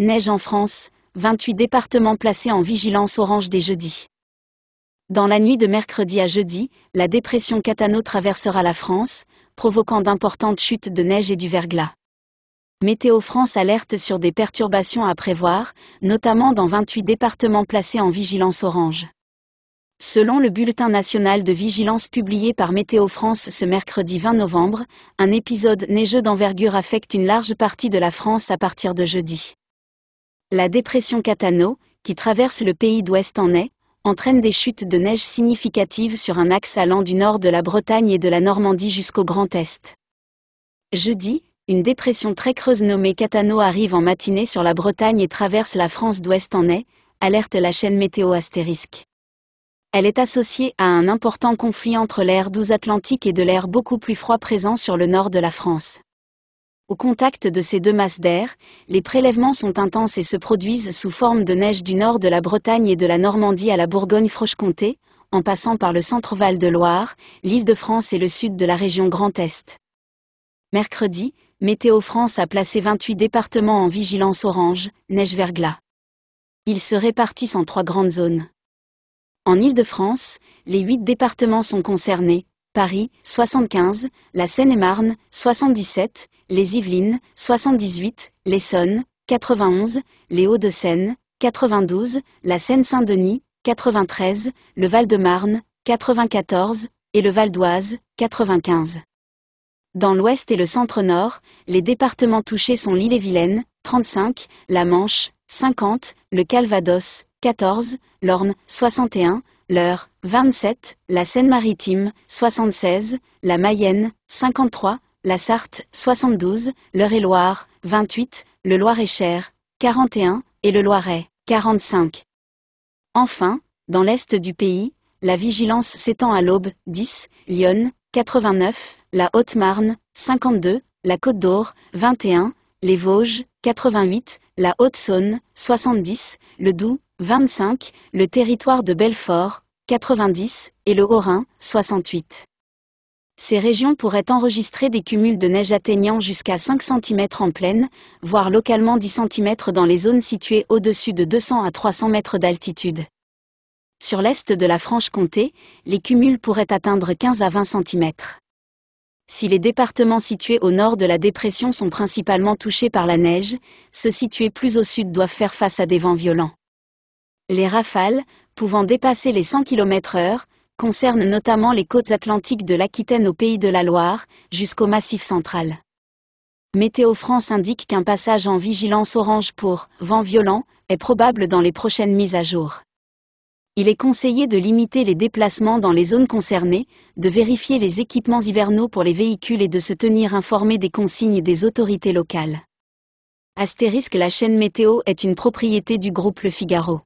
Neige en France, 28 départements placés en vigilance orange dès jeudi. Dans la nuit de mercredi à jeudi, la dépression Catano traversera la France, provoquant d'importantes chutes de neige et du verglas. Météo France alerte sur des perturbations à prévoir, notamment dans 28 départements placés en vigilance orange. Selon le bulletin national de vigilance publié par Météo France ce mercredi 20 novembre, un épisode neigeux d'envergure affecte une large partie de la France à partir de jeudi. La dépression Catano, qui traverse le pays d'ouest en est, entraîne des chutes de neige significatives sur un axe allant du nord de la Bretagne et de la Normandie jusqu'au Grand Est. Jeudi, une dépression très creuse nommée Catano arrive en matinée sur la Bretagne et traverse la France d'ouest en est, alerte la chaîne météo astérisque. Elle est associée à un important conflit entre l'air doux atlantique et de l'air beaucoup plus froid présent sur le nord de la France. Au contact de ces deux masses d'air, les prélèvements sont intenses et se produisent sous forme de neige du nord de la Bretagne et de la Normandie à la Bourgogne-Franche-Comté, en passant par le centre-val de Loire, l'Île-de-France et le sud de la région Grand Est. Mercredi, Météo France a placé 28 départements en vigilance orange, neige-verglas. Ils se répartissent en trois grandes zones. En Île-de-France, les huit départements sont concernés, Paris, 75, la Seine-et-Marne, 77, les Yvelines, 78, l'Essonne, 91, les Hauts-de-Seine, 92, la Seine-Saint-Denis, 93, le Val-de-Marne, 94, et le Val d'Oise, 95. Dans l'ouest et le centre-nord, les départements touchés sont l'Île-et-Vilaine, 35, la Manche, 50, le Calvados, 14, l'Orne, 61, l'Eure, 27, la Seine-Maritime, 76, la Mayenne, 53, la Sarthe, 72, l'Eure-et-Loire, 28, le Loir-et-Cher, 41, et le Loiret, 45. Enfin, dans l'est du pays, la vigilance s'étend à l'Aube, 10, Lyon, 89, la Haute-Marne, 52, la Côte d'Or, 21, les Vosges, 88, la Haute-Saône, 70, le Doubs, 25, le territoire de Belfort, 90, et le Haut-Rhin, 68. Ces régions pourraient enregistrer des cumuls de neige atteignant jusqu'à 5 cm en plaine, voire localement 10 cm dans les zones situées au-dessus de 200 à 300 mètres d'altitude. Sur l'est de la Franche-Comté, les cumuls pourraient atteindre 15 à 20 cm. Si les départements situés au nord de la dépression sont principalement touchés par la neige, ceux situés plus au sud doivent faire face à des vents violents. Les rafales, pouvant dépasser les 100 km/h, concernent notamment les côtes atlantiques de l'Aquitaine au pays de la Loire, jusqu'au Massif central. Météo France indique qu'un passage en vigilance orange pour vent violent est probable dans les prochaines mises à jour. Il est conseillé de limiter les déplacements dans les zones concernées, de vérifier les équipements hivernaux pour les véhicules et de se tenir informé des consignes des autorités locales. Astérisque La chaîne météo est une propriété du groupe Le Figaro.